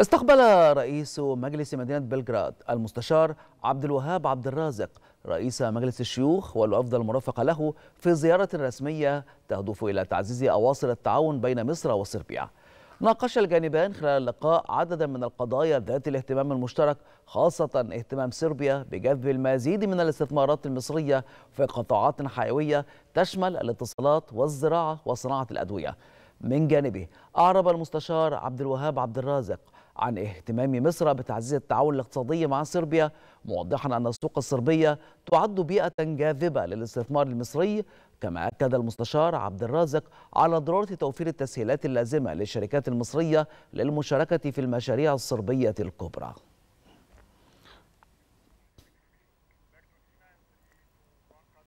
استقبل رئيس مجلس مدينة بلغراد المستشار عبد الوهاب عبد الرازق رئيس مجلس الشيوخ والوفد المرافق له في زيارة رسمية تهدف إلى تعزيز أواصر التعاون بين مصر وصربيا ناقش الجانبان خلال اللقاء عددا من القضايا ذات الاهتمام المشترك خاصة اهتمام صربيا بجذب المزيد من الاستثمارات المصرية في قطاعات حيوية تشمل الاتصالات والزراعة وصناعة الأدوية من جانبه أعرب المستشار عبد الوهاب عبد الرازق عن اهتمام مصر بتعزيز التعاون الاقتصادي مع صربيا موضحا أن السوق الصربية تعد بيئة جاذبة للاستثمار المصري كما أكد المستشار عبد الرازق على ضرورة توفير التسهيلات اللازمة للشركات المصرية للمشاركة في المشاريع الصربية الكبرى